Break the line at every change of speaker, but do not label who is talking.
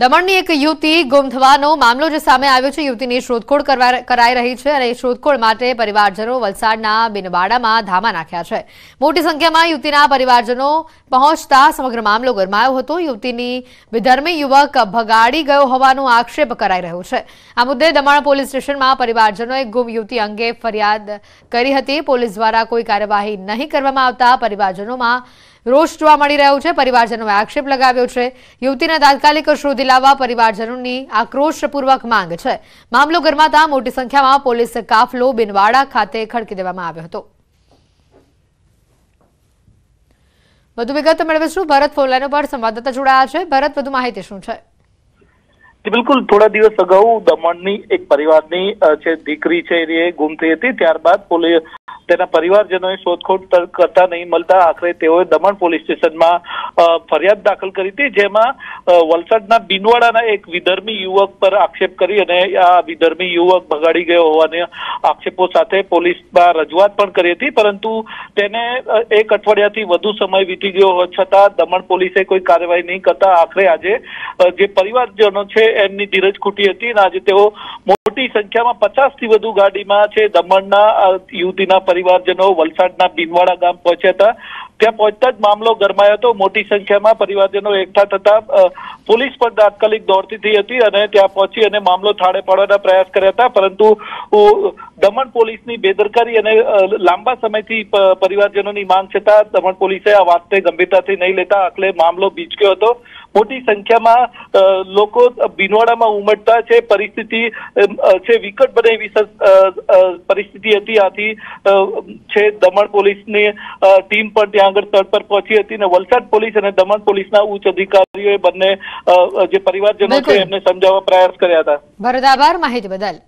દમણની એક યુવતી ગુમ થવાનો મામલો જે સામે આવ્યો છે યુવતીની શોધખોળ કરાઈ રહી છે અને શોધખોળ માટે પરિવારજનો વલસાડના બિનવાડામાં ધામા નાખ્યા છે મોટી સંખ્યામાં યુવતીના પરિવારજનો પહોંચતા સમગ્ર મામલો ગરમાયો હતો યુવતીની વિધર્મી યુવક ભગાડી ગયો હોવાનો આક્ષેપ કરાઈ રહ્યો છે આ મુદ્દે દમણ પોલીસ સ્ટેશનમાં પરિવારજનોએ ગુમ યુવતી અંગે ફરિયાદ કરી હતી પોલીસ દ્વારા કોઈ કાર્યવાહી નહીં કરવામાં આવતા પરિવારજનોમાં રોષ જોવા મળી રહ્યો છે પરિવારજનોએ આક્ષેપ લગાવ્યો છે યુવતીને તાત્કાલિક શોધી લાવવા પરિવારજનોની આક્રોશપૂર્વક માંગ છે મામલો ગરમાતા મોટી સંખ્યામાં પોલીસ કાફલો બિનવાડા ખાતે ખડકી દેવામાં આવ્યો હતો વધુ વિગત મેળવીશું ભરત ફોલાનો પર સંવાદદાતા જોડાયા છે ભરત વધુ માહિતી શું છે
બિલકુલ થોડા દિવસ અગાઉ દમણની એક પરિવારની જે દીકરી છે એ ગુમ થઈ હતી ત્યારબાદ પોલીસ તેના પરિવારજનોએ શોધખોળ કરતા નહીં મળતા આખરે તેઓએ દમણ પોલીસ સ્ટેશનમાં ફરિયાદ દાખલ કરી હતી જેમાં વલસાડના બિનવાડાના એક વિધર્મી યુવક પર આક્ષેપ કરી અને આ વિધર્મી યુવક ભગાડી ગયો હોવાને આક્ષેપો સાથે પોલીસમાં રજૂઆત પણ કરી હતી પરંતુ તેને એક અઠવાડિયાથી વધુ સમય વીતી ગયો છતાં દમણ પોલીસે કોઈ કાર્યવાહી નહીં કરતા આખરે આજે જે પરિવારજનો છે એમની ધીરજ ખૂટી હતી અને આજે તેઓ મોટી સંખ્યામાં પચાસ થી વધુ ગાડીમાં છે દમણના યુવતીના પરિવારજનો વલસાડના ભીમવાડા ગામ પહોંચ્યા હતા ત્યાં પહોંચતા જ મામલો ગરમાયો હતો મોટી સંખ્યામાં પરિવારજનો એકઠા થતા પોલીસ પણ તાત્કાલિક દોડતી થઈ હતી અને ત્યાં પહોંચી અને મામલો થાળે પાડવાના પ્રયાસ કર્યા હતા પરંતુ દમણ પોલીસની બેદરકારી અને લાંબા સમયથી પરિવારજનોની માંગ છતાં દમણ પોલીસે આ વાતને ગંભીરતાથી નહીં લેતા આખલે મામલો બીચક્યો હતો મોટી સંખ્યામાં લોકો ભીનવાડામાં ઉમટતા છે પરિસ્થિતિ છે વિકટ બને એવી પરિસ્થિતિ હતી આથી છે દમણ પોલીસની ટીમ પણ ત્યાં મહાનગર સ્થળ પર પહોંચી હતી અને વલસાડ પોલીસ અને દમણ પોલીસના ઉચ્ચ અધિકારીઓએ બંને જે પરિવારજનો છે એમને સમજાવવા પ્રયાસ કર્યા હતા
ભરત આભાર માહિતી બદલ